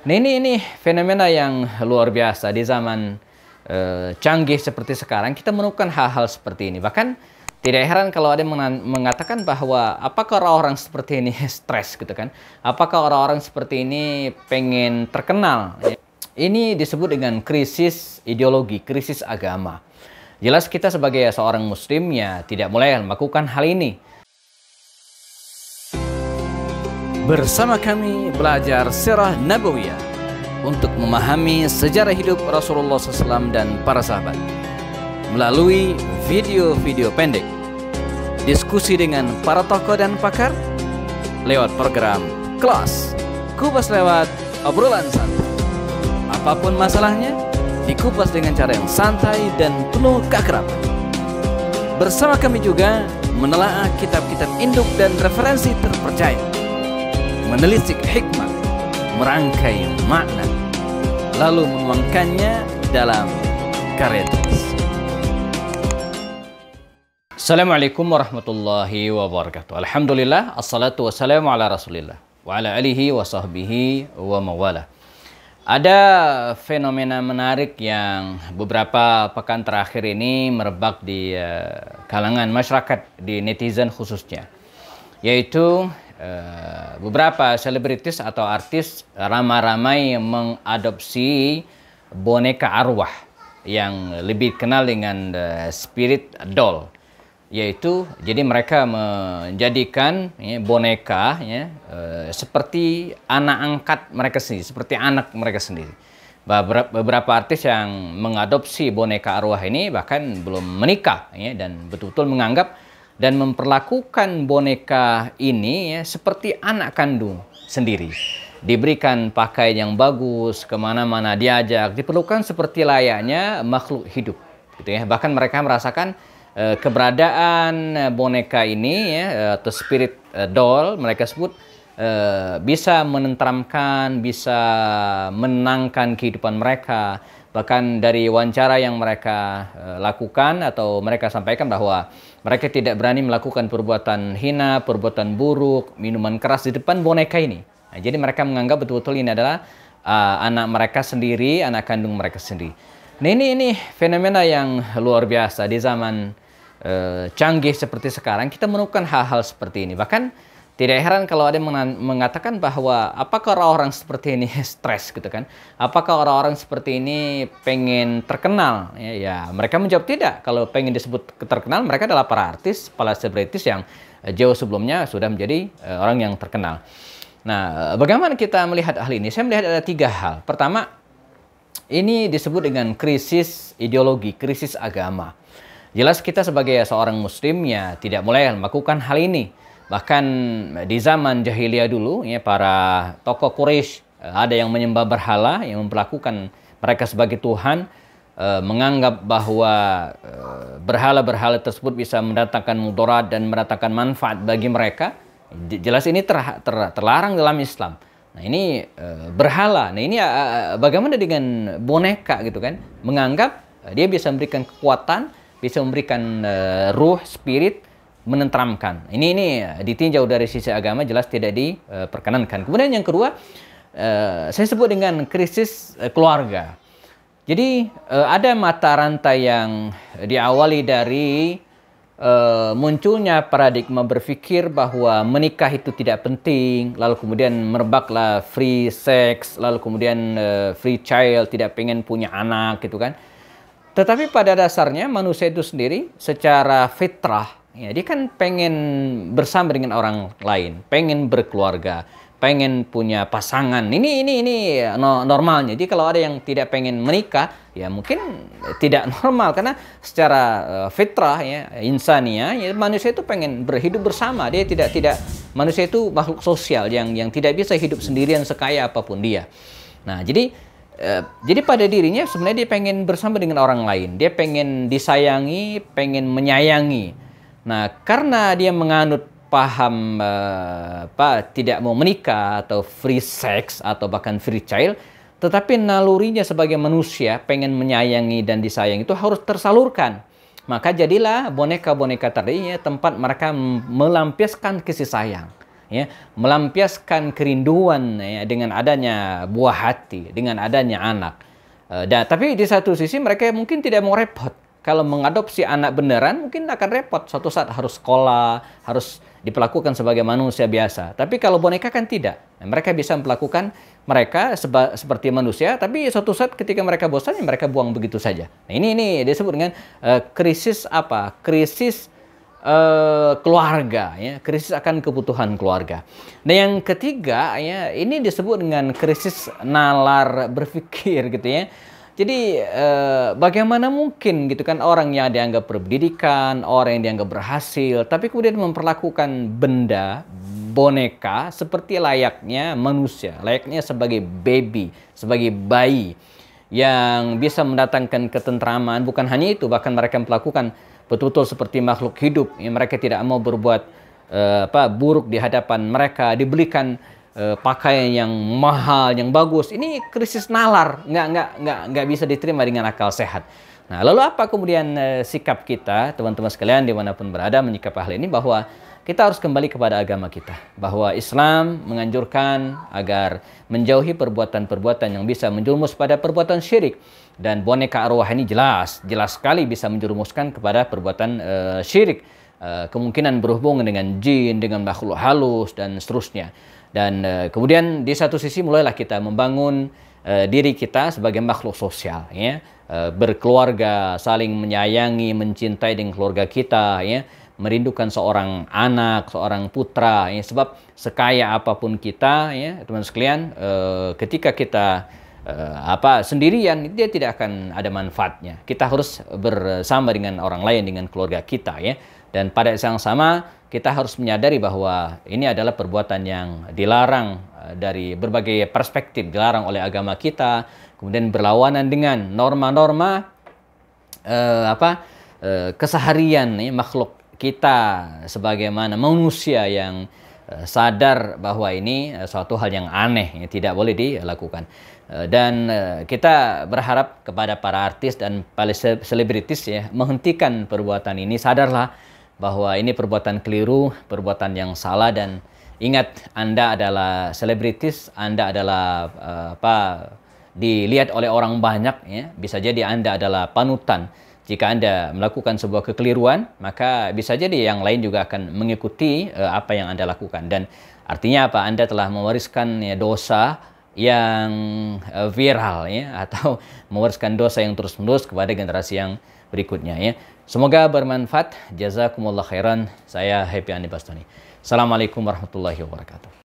Nah ini ini fenomena yang luar biasa di zaman e, canggih seperti sekarang kita menemukan hal-hal seperti ini. Bahkan tidak heran kalau ada yang mengatakan bahwa apakah orang-orang seperti ini stres gitu kan? Apakah orang-orang seperti ini pengen terkenal? Ini disebut dengan krisis ideologi, krisis agama. Jelas kita sebagai seorang muslim ya tidak mulai melakukan hal ini. Bersama kami belajar Sirah Nabawiyah untuk memahami sejarah hidup Rasulullah SAW dan para sahabat melalui video-video pendek, diskusi dengan para tokoh dan pakar lewat program kelas kupas lewat obrolan santai. Apapun masalahnya, dikupas dengan cara yang santai dan penuh keakraban. Bersama kami juga menelaah kitab-kitab induk dan referensi terpercaya menelisik hikmah, merangkai makna, lalu menuangkannya dalam karya tulis. Assalamualaikum warahmatullahi wabarakatuh. Alhamdulillah, assalatu wassalamu ala rasulillah. Wa ala alihi wa sahbihi wa mawala. Ada fenomena menarik yang beberapa pekan terakhir ini merebak di eh, kalangan masyarakat, di netizen khususnya. Yaitu Eh, beberapa selebritis atau artis ramai-ramai mengadopsi boneka arwah yang lebih kenal dengan uh, spirit doll yaitu jadi mereka menjadikan ya, boneka ya, uh, seperti anak angkat mereka sendiri seperti anak mereka sendiri beberapa artis yang mengadopsi boneka arwah ini bahkan belum menikah ya, dan betul-betul menganggap dan memperlakukan boneka ini ya, seperti anak kandung sendiri. Diberikan pakaian yang bagus, kemana-mana diajak, diperlukan seperti layaknya makhluk hidup. Gitu ya. Bahkan mereka merasakan e, keberadaan boneka ini ya, atau spirit e, doll, mereka sebut e, bisa menentramkan, bisa menangkan kehidupan mereka, Bahkan dari wawancara yang mereka eh, lakukan atau mereka sampaikan bahwa mereka tidak berani melakukan perbuatan hina, perbuatan buruk, minuman keras di depan boneka ini. Nah, jadi mereka menganggap betul-betul ini adalah uh, anak mereka sendiri, anak kandung mereka sendiri. Nah ini ini fenomena yang luar biasa di zaman uh, canggih seperti sekarang kita menemukan hal-hal seperti ini. Bahkan tidak heran kalau ada yang mengatakan bahwa apakah orang-orang seperti ini stres gitu kan? Apakah orang-orang seperti ini pengen terkenal? Ya, ya, mereka menjawab tidak. Kalau pengen disebut terkenal, mereka adalah para artis, para selebritis yang eh, jauh sebelumnya sudah menjadi eh, orang yang terkenal. Nah, eh, bagaimana kita melihat hal ini? Saya melihat ada tiga hal. Pertama, ini disebut dengan krisis ideologi, krisis agama. Jelas kita sebagai seorang muslim ya tidak mulai melakukan hal ini. Bahkan di zaman jahiliyah dulu ya para tokoh Quraisy eh, ada yang menyembah berhala yang memperlakukan mereka sebagai tuhan eh, menganggap bahwa eh, berhala-berhala tersebut bisa mendatangkan mudarat dan mendatangkan manfaat bagi mereka, jelas ini ter, ter, terlarang dalam Islam. Nah ini berhala. Nah ini bagaimana dengan boneka gitu kan? Menganggap dia bisa memberikan kekuatan, bisa memberikan ruh, spirit menentramkan. Ini ini ditinjau dari sisi agama jelas tidak diperkenankan. Kemudian yang kedua, eh, saya sebut dengan krisis eh, keluarga. Jadi eh, ada mata rantai yang diawali dari munculnya paradigma berpikir bahwa menikah itu tidak penting, lalu kemudian merebaklah free sex, lalu kemudian free child, tidak pengen punya anak gitu kan. Tetapi pada dasarnya manusia itu sendiri secara fitrah Ya, dia kan pengen bersama dengan orang lain, pengen berkeluarga, pengen punya pasangan. Ini ini ini ya, no, normalnya. Jadi kalau ada yang tidak pengen menikah, ya mungkin tidak normal karena secara eh, fitrah ya, insania, ya manusia itu pengen berhidup bersama. Dia tidak tidak manusia itu makhluk sosial yang yang tidak bisa hidup sendirian sekaya apapun dia. Nah, jadi eh, jadi pada dirinya sebenarnya dia pengen bersama dengan orang lain. Dia pengen disayangi, pengen menyayangi Nah, karena dia menganut paham uh, apa tidak mau menikah atau free sex atau bahkan free child, tetapi nalurinya sebagai manusia pengen menyayangi dan disayangi itu harus tersalurkan. Maka jadilah boneka-boneka tadi ya tempat mereka melampiaskan kasih sayang, ya, melampiaskan kerinduan ya, dengan adanya buah hati, dengan adanya anak. Uh, dan tapi di satu sisi mereka mungkin tidak mau repot kalau mengadopsi anak beneran mungkin akan repot. Suatu saat harus sekolah, harus diperlakukan sebagai manusia biasa. Tapi kalau boneka kan tidak. Nah, mereka bisa melakukan mereka seba, seperti manusia, tapi suatu saat ketika mereka bosan, ya mereka buang begitu saja. Nah, ini ini disebut dengan uh, krisis apa? Krisis uh, keluarga, ya. Krisis akan kebutuhan keluarga. Nah, yang ketiga, ya ini disebut dengan krisis nalar berpikir, gitu ya jadi eh, bagaimana mungkin gitu kan orang yang dianggap berpendidikan, orang yang dianggap berhasil, tapi kemudian memperlakukan benda, boneka seperti layaknya manusia, layaknya sebagai baby, sebagai bayi yang bisa mendatangkan ketentraman. Bukan hanya itu, bahkan mereka melakukan betul-betul seperti makhluk hidup. Yang mereka tidak mau berbuat eh, apa buruk di hadapan mereka, dibelikan uh, pakaian yang mahal, yang bagus. Ini krisis nalar, nggak nggak nggak nggak bisa diterima dengan akal sehat. Nah, lalu apa kemudian uh, sikap kita, teman-teman sekalian dimanapun berada menyikap hal ini bahwa kita harus kembali kepada agama kita. Bahwa Islam menganjurkan agar menjauhi perbuatan-perbuatan yang bisa menjurumus pada perbuatan syirik. Dan boneka arwah ini jelas, jelas sekali bisa menjerumuskan kepada perbuatan uh, syirik. Uh, kemungkinan berhubungan dengan jin, dengan makhluk halus, dan seterusnya. Dan uh, kemudian di satu sisi mulailah kita membangun uh, diri kita sebagai makhluk sosial, ya, uh, berkeluarga, saling menyayangi, mencintai dengan keluarga kita, ya, merindukan seorang anak, seorang putra, ya, sebab sekaya apapun kita, ya, teman sekalian, uh, ketika kita uh, apa sendirian dia tidak akan ada manfaatnya. Kita harus bersama dengan orang lain dengan keluarga kita ya. Dan pada saat yang sama, kita harus menyadari bahwa ini adalah perbuatan yang dilarang eh, dari berbagai perspektif, dilarang oleh agama kita, kemudian berlawanan dengan norma-norma eh, apa eh, keseharian ya, makhluk kita sebagaimana manusia yang eh, sadar bahwa ini eh, suatu hal yang aneh, yang tidak boleh dilakukan. dan kita berharap kepada para artis dan para selebritis ya menghentikan perbuatan ini, sadarlah bahwa ini perbuatan keliru, perbuatan yang salah dan ingat Anda adalah selebritis, Anda adalah uh, apa dilihat oleh orang banyak ya. Bisa jadi Anda adalah panutan. Jika Anda melakukan sebuah kekeliruan, maka bisa jadi yang lain juga akan mengikuti uh, apa yang Anda lakukan dan artinya apa? Anda telah mewariskan ya, dosa yang eh, viral ya atau mewariskan dosa yang terus-menerus kepada generasi yang berikutnya ya. Semoga bermanfaat. Jazakumullah khairan. Saya Happy Andi Bastoni. Assalamualaikum warahmatullahi wabarakatuh.